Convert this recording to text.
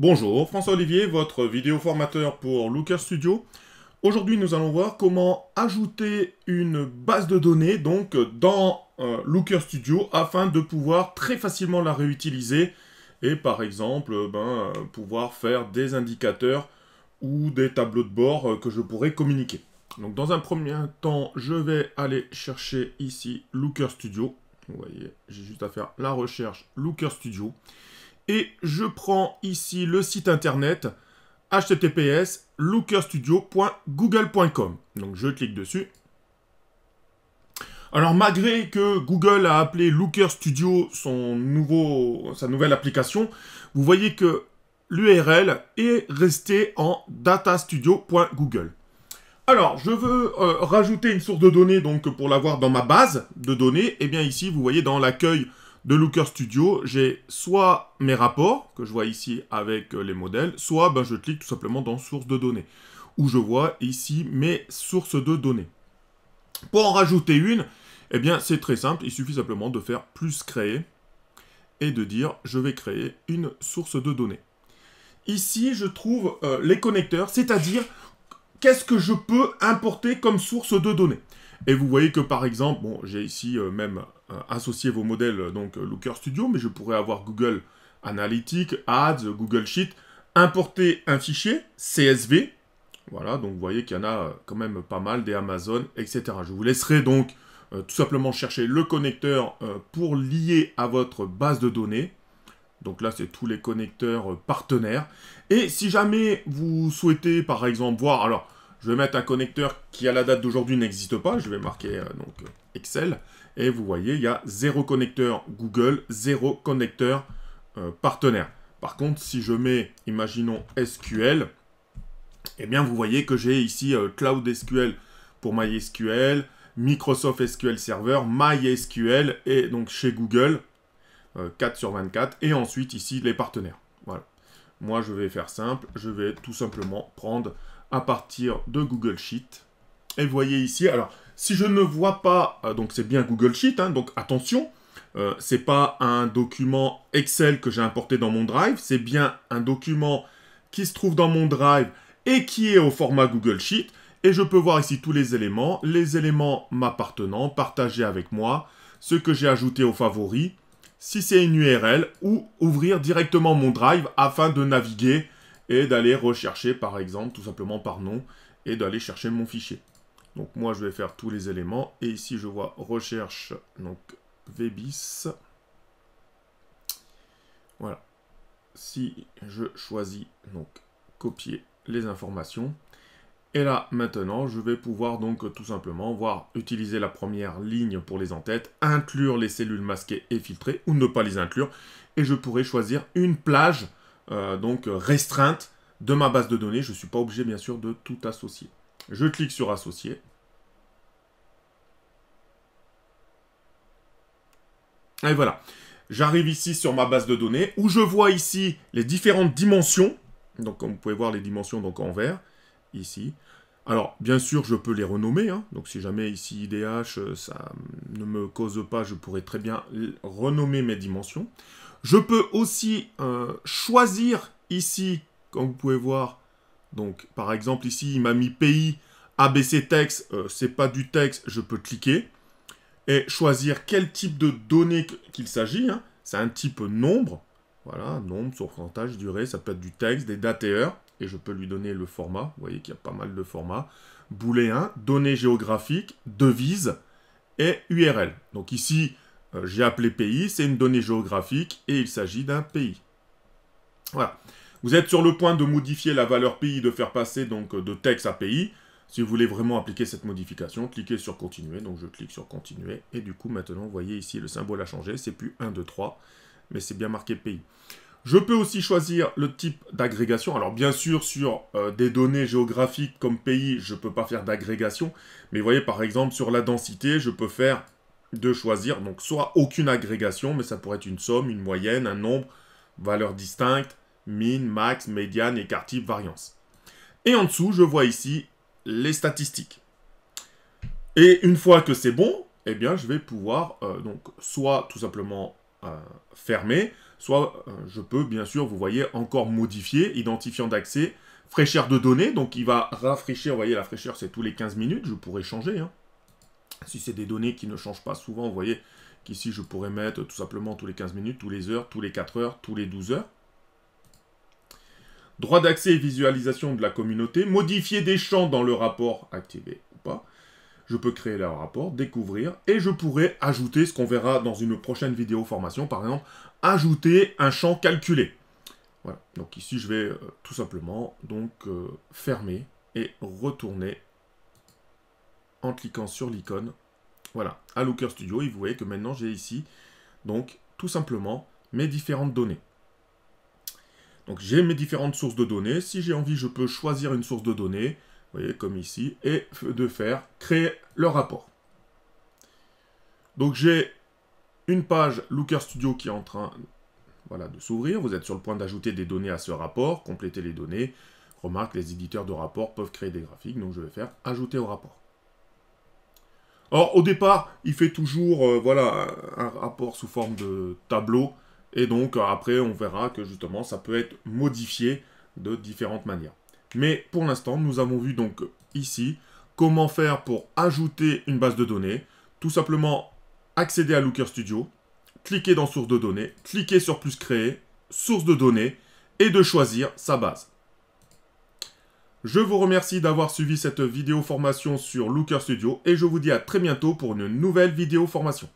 Bonjour, François Olivier, votre vidéo formateur pour Looker Studio. Aujourd'hui, nous allons voir comment ajouter une base de données donc dans euh, Looker Studio afin de pouvoir très facilement la réutiliser et par exemple euh, ben, euh, pouvoir faire des indicateurs ou des tableaux de bord que je pourrais communiquer. Donc dans un premier temps, je vais aller chercher ici Looker Studio. Vous voyez, j'ai juste à faire la recherche Looker Studio et je prends ici le site internet https lookerstudio.google.com. Donc je clique dessus. Alors malgré que Google a appelé Looker Studio son nouveau, sa nouvelle application, vous voyez que l'URL est restée en datastudio.google. Alors, je veux euh, rajouter une source de données donc pour l'avoir dans ma base de données. Et eh bien ici, vous voyez dans l'accueil de Looker Studio, j'ai soit mes rapports, que je vois ici avec euh, les modèles, soit ben, je clique tout simplement dans source de données, où je vois ici mes sources de données. Pour en rajouter une, eh bien c'est très simple, il suffit simplement de faire plus créer et de dire je vais créer une source de données. Ici, je trouve euh, les connecteurs, c'est-à-dire qu'est-ce que je peux importer comme source de données Et vous voyez que par exemple, bon, j'ai ici euh, même euh, associé vos modèles, euh, donc Looker Studio, mais je pourrais avoir Google Analytics, Ads, Google Sheet, importer un fichier CSV. Voilà, donc vous voyez qu'il y en a quand même pas mal, des Amazon, etc. Je vous laisserai donc tout simplement chercher le connecteur pour lier à votre base de données. Donc là, c'est tous les connecteurs euh, partenaires. Et si jamais vous souhaitez, par exemple, voir... Alors, je vais mettre un connecteur qui, à la date d'aujourd'hui, n'existe pas. Je vais marquer euh, donc euh, Excel. Et vous voyez, il y a zéro connecteur Google, zéro connecteur partenaire. Par contre, si je mets, imaginons, SQL, et eh bien, vous voyez que j'ai ici Cloud SQL pour MySQL, Microsoft SQL Server, MySQL, et donc chez Google, 4 euh, sur 24, et ensuite ici les partenaires. Voilà. Moi je vais faire simple, je vais tout simplement prendre à partir de Google Sheet. Et voyez ici, alors si je ne vois pas, euh, donc c'est bien Google Sheet, hein, donc attention, euh, c'est pas un document Excel que j'ai importé dans mon Drive, c'est bien un document qui se trouve dans mon Drive et qui est au format Google Sheet. Et je peux voir ici tous les éléments, les éléments m'appartenant, partagés avec moi, ce que j'ai ajouté aux favoris, si c'est une URL, ou ouvrir directement mon drive afin de naviguer et d'aller rechercher par exemple tout simplement par nom et d'aller chercher mon fichier. Donc moi je vais faire tous les éléments et ici je vois recherche donc vbis. Voilà. Si je choisis donc copier les informations, et là, maintenant, je vais pouvoir donc euh, tout simplement voir utiliser la première ligne pour les entêtes, inclure les cellules masquées et filtrées, ou ne pas les inclure, et je pourrais choisir une plage euh, donc restreinte de ma base de données. Je ne suis pas obligé, bien sûr, de tout associer. Je clique sur « Associer ». Et voilà. J'arrive ici sur ma base de données, où je vois ici les différentes dimensions. Donc, comme vous pouvez voir, les dimensions donc en vert ici. Alors, bien sûr, je peux les renommer. Hein. Donc, si jamais ici IDH, euh, ça ne me cause pas, je pourrais très bien renommer mes dimensions. Je peux aussi euh, choisir ici, comme vous pouvez voir. Donc, par exemple, ici, il m'a mis pays, ABC texte. Euh, c'est pas du texte, je peux cliquer. Et choisir quel type de données qu'il s'agit. Hein. C'est un type nombre. Voilà, nombre, pourcentage, durée, ça peut être du texte, des dates et heures et je peux lui donner le format. Vous voyez qu'il y a pas mal de formats. Booléen, données géographiques, devise et URL. Donc ici, euh, j'ai appelé pays, c'est une donnée géographique et il s'agit d'un pays. Voilà. Vous êtes sur le point de modifier la valeur pays, de faire passer donc euh, de texte à pays. Si vous voulez vraiment appliquer cette modification, cliquez sur continuer. Donc je clique sur continuer. Et du coup, maintenant, vous voyez ici, le symbole a changé. C'est plus 1, 2, 3, mais c'est bien marqué pays. Je peux aussi choisir le type d'agrégation. Alors bien sûr, sur euh, des données géographiques comme pays, je ne peux pas faire d'agrégation. Mais vous voyez, par exemple, sur la densité, je peux faire de choisir, donc soit aucune agrégation, mais ça pourrait être une somme, une moyenne, un nombre, valeur distincte, min, max, médiane, écart type, variance. Et en dessous, je vois ici les statistiques. Et une fois que c'est bon, eh bien, je vais pouvoir euh, donc soit tout simplement euh, fermer, soit euh, je peux bien sûr, vous voyez, encore modifier, identifiant d'accès, fraîcheur de données, donc il va rafraîchir, vous voyez la fraîcheur c'est tous les 15 minutes, je pourrais changer, hein. si c'est des données qui ne changent pas souvent, vous voyez qu'ici je pourrais mettre tout simplement tous les 15 minutes, tous les heures, tous les 4 heures, tous les 12 heures. Droit d'accès et visualisation de la communauté, modifier des champs dans le rapport activé ou pas je peux créer leur rapport, découvrir, et je pourrais ajouter ce qu'on verra dans une prochaine vidéo formation, par exemple, ajouter un champ calculé. Voilà, donc ici je vais euh, tout simplement donc euh, fermer et retourner en cliquant sur l'icône. Voilà, à Looker Studio, et vous voyez que maintenant j'ai ici donc tout simplement mes différentes données. Donc j'ai mes différentes sources de données. Si j'ai envie, je peux choisir une source de données vous voyez, comme ici, et de faire créer le rapport. Donc j'ai une page Looker Studio qui est en train voilà, de s'ouvrir. Vous êtes sur le point d'ajouter des données à ce rapport, compléter les données. Remarque, les éditeurs de rapports peuvent créer des graphiques, donc je vais faire ajouter au rapport. Or, au départ, il fait toujours euh, voilà, un rapport sous forme de tableau. Et donc, après, on verra que justement, ça peut être modifié de différentes manières. Mais pour l'instant, nous avons vu donc ici comment faire pour ajouter une base de données. Tout simplement, accéder à Looker Studio, cliquer dans source de données, cliquer sur plus créer, source de données, et de choisir sa base. Je vous remercie d'avoir suivi cette vidéo formation sur Looker Studio et je vous dis à très bientôt pour une nouvelle vidéo formation.